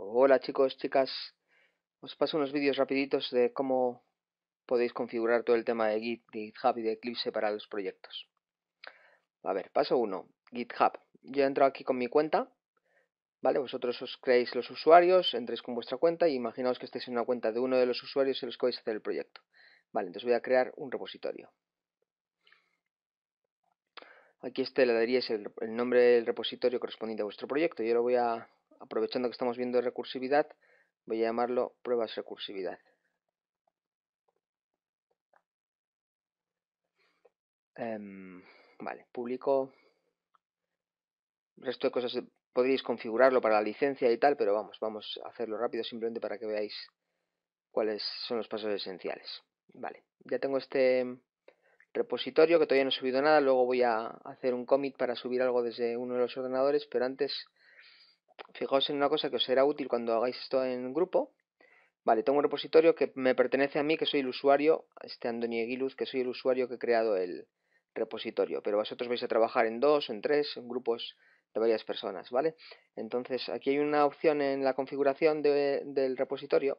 Hola chicos, chicas. Os paso unos vídeos rapiditos de cómo podéis configurar todo el tema de Git, GitHub y de Eclipse para los proyectos. A ver, paso 1, GitHub. Yo entro aquí con mi cuenta, ¿vale? Vosotros os creéis los usuarios, entréis con vuestra cuenta y imaginaos que estéis en una cuenta de uno de los usuarios y los que vais hacer el proyecto. Vale, entonces voy a crear un repositorio. Aquí este le daríais el, el nombre del repositorio correspondiente a vuestro proyecto. Yo lo voy a aprovechando que estamos viendo recursividad, voy a llamarlo pruebas recursividad. Em, vale, público, El resto de cosas podéis configurarlo para la licencia y tal, pero vamos, vamos a hacerlo rápido simplemente para que veáis cuáles son los pasos esenciales. Vale, ya tengo este repositorio que todavía no he subido nada, luego voy a hacer un commit para subir algo desde uno de los ordenadores, pero antes fijaos en una cosa que os será útil cuando hagáis esto en grupo. Vale, tengo un repositorio que me pertenece a mí, que soy el usuario, este Eguiluz, que soy el usuario que he creado el repositorio, pero vosotros vais a trabajar en dos en tres, en grupos de varias personas, ¿vale? Entonces, aquí hay una opción en la configuración del repositorio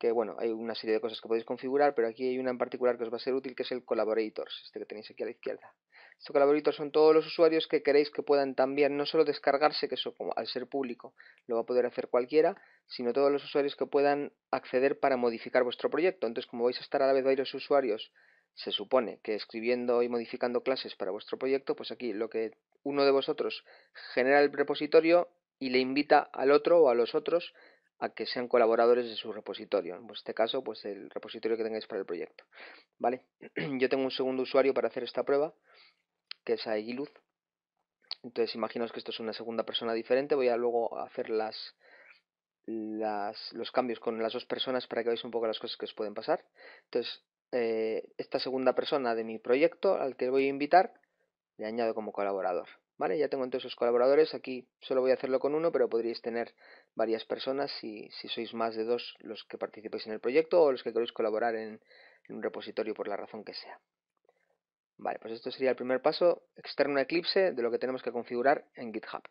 que bueno, hay una serie de cosas que podéis configurar, pero aquí hay una en particular que os va a ser útil, que es el Collaborators, este que tenéis aquí a la izquierda. Estos Collaborators son todos los usuarios que queréis que puedan también, no solo descargarse, que eso como al ser público lo va a poder hacer cualquiera, sino todos los usuarios que puedan acceder para modificar vuestro proyecto. Entonces, como vais a estar a la vez varios usuarios, se supone que escribiendo y modificando clases para vuestro proyecto, pues aquí lo que uno de vosotros genera el repositorio y le invita al otro o a los otros a que sean colaboradores de su repositorio. En este caso, pues el repositorio que tengáis para el proyecto. ¿Vale? Yo tengo un segundo usuario para hacer esta prueba, que es Aegiluz. Entonces, imaginaos que esto es una segunda persona diferente. Voy a luego hacer las, los cambios con las dos personas para que veáis un poco las cosas que os pueden pasar. Entonces, eh, esta segunda persona de mi proyecto, al que voy a invitar, le añado como colaborador. Vale, ya tengo entonces los colaboradores, aquí solo voy a hacerlo con uno, pero podríais tener varias personas si, sois más de dos los que participéis en el proyecto o los que queréis colaborar en, en un repositorio por la razón que sea. Vale, pues esto sería el primer paso externo a Eclipse de lo que tenemos que configurar en GitHub.